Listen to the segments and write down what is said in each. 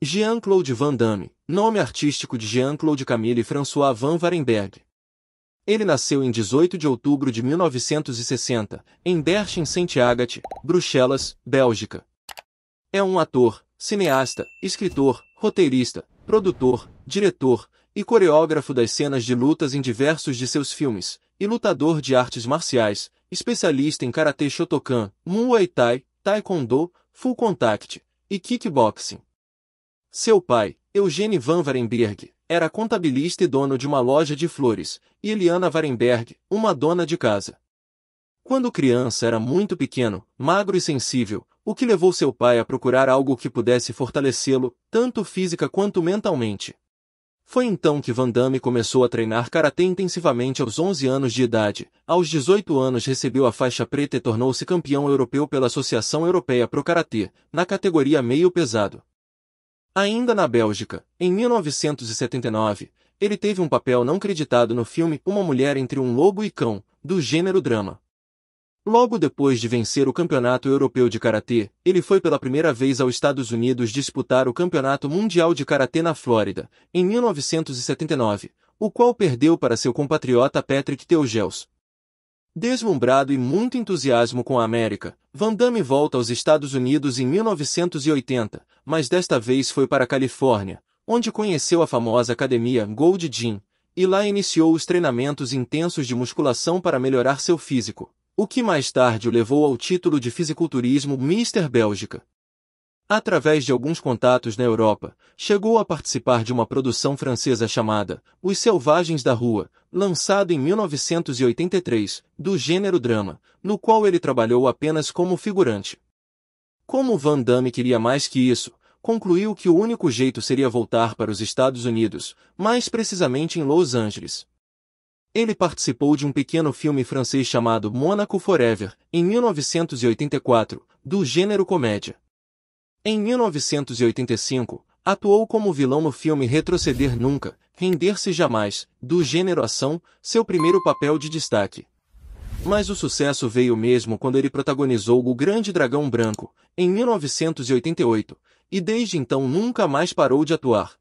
Jean-Claude Van Damme, nome artístico de Jean-Claude Camille François Van Varenberg. Ele nasceu em 18 de outubro de 1960, em Derchen Saint-Agat, Bruxelas, Bélgica. É um ator, cineasta, escritor, roteirista, produtor, diretor e coreógrafo das cenas de lutas em diversos de seus filmes, e lutador de artes marciais, especialista em karatê Shotokan, Muay Thai, Taekwondo, Full Contact e Kickboxing. Seu pai, Eugênio Van Varenberg, era contabilista e dono de uma loja de flores, e Eliana Varenberg, uma dona de casa. Quando criança era muito pequeno, magro e sensível, o que levou seu pai a procurar algo que pudesse fortalecê-lo, tanto física quanto mentalmente. Foi então que Van Damme começou a treinar karatê intensivamente aos 11 anos de idade. Aos 18 anos recebeu a faixa preta e tornou-se campeão europeu pela Associação Europeia Pro Karatê, na categoria meio pesado. Ainda na Bélgica, em 1979, ele teve um papel não creditado no filme Uma Mulher entre um Lobo e Cão, do gênero drama. Logo depois de vencer o Campeonato Europeu de Karatê, ele foi pela primeira vez aos Estados Unidos disputar o Campeonato Mundial de Karatê na Flórida, em 1979, o qual perdeu para seu compatriota Patrick Teugels. Deslumbrado e muito entusiasmo com a América, Van Damme volta aos Estados Unidos em 1980, mas desta vez foi para a Califórnia, onde conheceu a famosa academia Gold Gym, e lá iniciou os treinamentos intensos de musculação para melhorar seu físico, o que mais tarde o levou ao título de fisiculturismo Mr. Bélgica. Através de alguns contatos na Europa, chegou a participar de uma produção francesa chamada Os Selvagens da Rua, lançado em 1983, do gênero drama, no qual ele trabalhou apenas como figurante. Como Van Damme queria mais que isso, concluiu que o único jeito seria voltar para os Estados Unidos, mais precisamente em Los Angeles. Ele participou de um pequeno filme francês chamado Monaco Forever, em 1984, do gênero comédia. Em 1985, atuou como vilão no filme Retroceder Nunca, Render-se Jamais, do gênero ação, seu primeiro papel de destaque. Mas o sucesso veio mesmo quando ele protagonizou O Grande Dragão Branco, em 1988, e desde então nunca mais parou de atuar.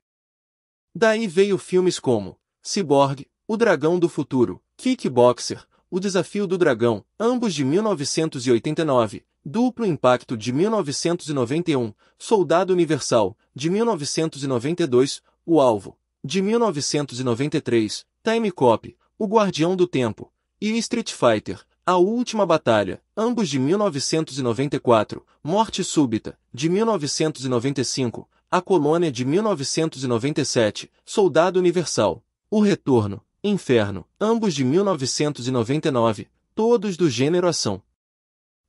Daí veio filmes como Cyborg, O Dragão do Futuro, Kickboxer, O Desafio do Dragão, ambos de 1989, Duplo Impacto de 1991, Soldado Universal, de 1992, O Alvo, de 1993, Time Cop, O Guardião do Tempo, e Street Fighter, A Última Batalha, ambos de 1994, Morte Súbita, de 1995, A Colônia de 1997, Soldado Universal, O Retorno, Inferno, ambos de 1999, todos do gênero ação.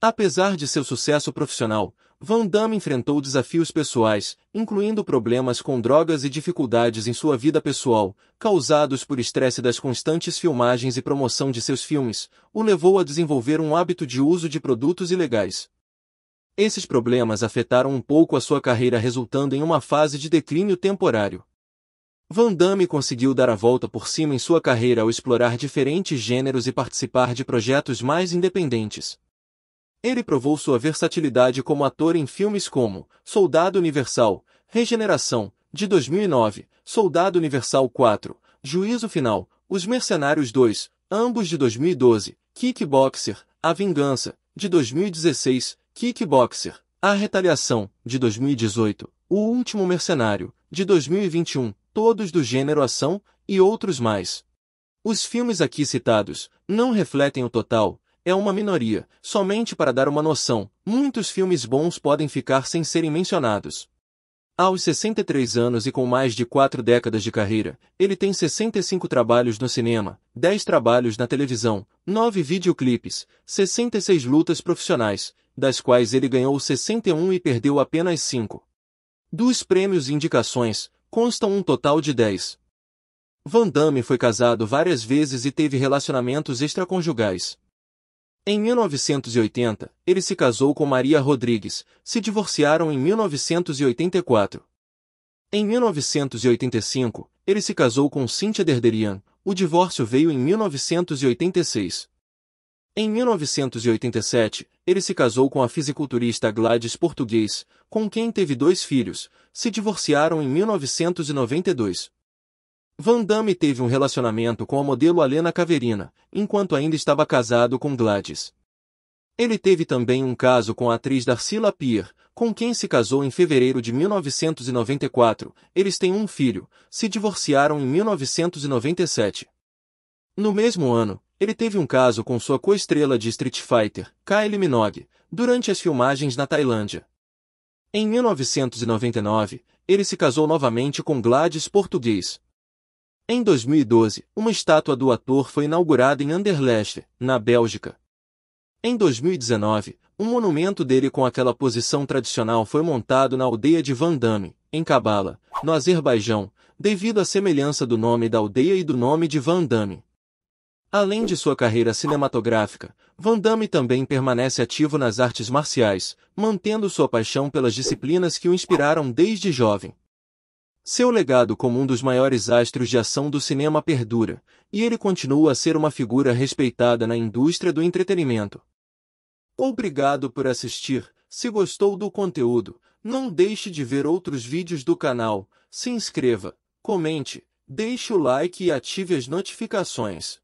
Apesar de seu sucesso profissional, Van Damme enfrentou desafios pessoais, incluindo problemas com drogas e dificuldades em sua vida pessoal, causados por estresse das constantes filmagens e promoção de seus filmes, o levou a desenvolver um hábito de uso de produtos ilegais. Esses problemas afetaram um pouco a sua carreira resultando em uma fase de declínio temporário. Van Damme conseguiu dar a volta por cima em sua carreira ao explorar diferentes gêneros e participar de projetos mais independentes. Ele provou sua versatilidade como ator em filmes como Soldado Universal, Regeneração, de 2009, Soldado Universal 4, Juízo Final, Os Mercenários 2, ambos de 2012, Kickboxer, A Vingança, de 2016, Kickboxer, A Retaliação, de 2018, O Último Mercenário, de 2021, todos do gênero ação, e outros mais. Os filmes aqui citados não refletem o total, é uma minoria. Somente para dar uma noção, muitos filmes bons podem ficar sem serem mencionados. Aos 63 anos e com mais de quatro décadas de carreira, ele tem 65 trabalhos no cinema, 10 trabalhos na televisão, 9 videoclipes, 66 lutas profissionais, das quais ele ganhou 61 e perdeu apenas 5. Dos prêmios e indicações, constam um total de 10. Van Damme foi casado várias vezes e teve relacionamentos extraconjugais. Em 1980, ele se casou com Maria Rodrigues, se divorciaram em 1984. Em 1985, ele se casou com Cynthia Derderian, o divórcio veio em 1986. Em 1987, ele se casou com a fisiculturista Gladys Português, com quem teve dois filhos, se divorciaram em 1992. Van Damme teve um relacionamento com a modelo Alena Caverina, enquanto ainda estava casado com Gladys. Ele teve também um caso com a atriz Darcy LaPier, com quem se casou em fevereiro de 1994. Eles têm um filho, se divorciaram em 1997. No mesmo ano, ele teve um caso com sua co-estrela de Street Fighter, Kylie Minogue, durante as filmagens na Tailândia. Em 1999, ele se casou novamente com Gladys Português, em 2012, uma estátua do ator foi inaugurada em Anderlecht, na Bélgica. Em 2019, um monumento dele com aquela posição tradicional foi montado na aldeia de Van Damme, em Kabala, no Azerbaijão, devido à semelhança do nome da aldeia e do nome de Van Damme. Além de sua carreira cinematográfica, Van Damme também permanece ativo nas artes marciais, mantendo sua paixão pelas disciplinas que o inspiraram desde jovem. Seu legado como um dos maiores astros de ação do cinema perdura, e ele continua a ser uma figura respeitada na indústria do entretenimento. Obrigado por assistir. Se gostou do conteúdo, não deixe de ver outros vídeos do canal, se inscreva, comente, deixe o like e ative as notificações.